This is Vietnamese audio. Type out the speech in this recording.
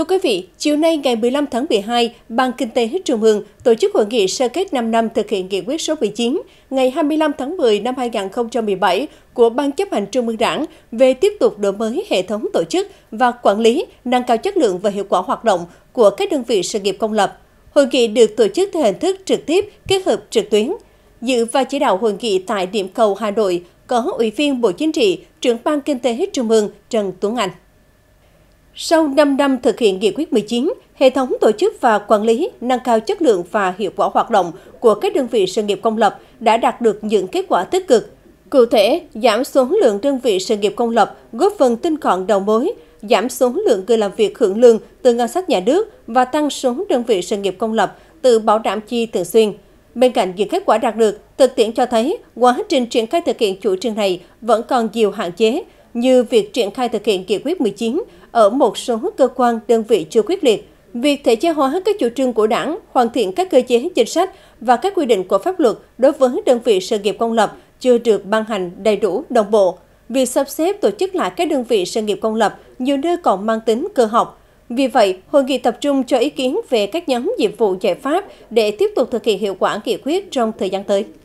Thưa quý vị, chiều nay ngày 15 tháng 12, Ban Kinh tế Hít Trung ương tổ chức hội nghị sơ kết 5 năm thực hiện nghị quyết số 19 ngày 25 tháng 10 năm 2017 của Ban chấp hành Trung ương Đảng về tiếp tục đổi mới hệ thống tổ chức và quản lý, nâng cao chất lượng và hiệu quả hoạt động của các đơn vị sự nghiệp công lập. Hội nghị được tổ chức theo hình thức trực tiếp kết hợp trực tuyến. Dự và chỉ đạo hội nghị tại điểm cầu Hà Nội có Ủy viên Bộ Chính trị, trưởng Ban Kinh tế Hít Trung ương Trần Tuấn Anh. Sau 5 năm thực hiện Nghị quyết 19, hệ thống tổ chức và quản lý nâng cao chất lượng và hiệu quả hoạt động của các đơn vị sự nghiệp công lập đã đạt được những kết quả tích cực. Cụ thể, giảm số lượng đơn vị sự nghiệp công lập góp phần tinh gọn đầu mối, giảm số lượng người làm việc hưởng lương từ ngân sách nhà nước và tăng số đơn vị sự nghiệp công lập từ bảo đảm chi thường xuyên. Bên cạnh những kết quả đạt được, thực tiễn cho thấy quá trình triển khai thực hiện chủ trương này vẫn còn nhiều hạn chế, như việc triển khai thực hiện nghị quyết 19 ở một số cơ quan đơn vị chưa quyết liệt, việc thể chế hóa các chủ trương của đảng, hoàn thiện các cơ chế chính sách và các quy định của pháp luật đối với đơn vị sự nghiệp công lập chưa được ban hành đầy đủ đồng bộ. Việc sắp xếp tổ chức lại các đơn vị sự nghiệp công lập nhiều nơi còn mang tính cơ học. Vì vậy, hội nghị tập trung cho ý kiến về các nhóm nhiệm vụ giải pháp để tiếp tục thực hiện hiệu quả nghị quyết trong thời gian tới.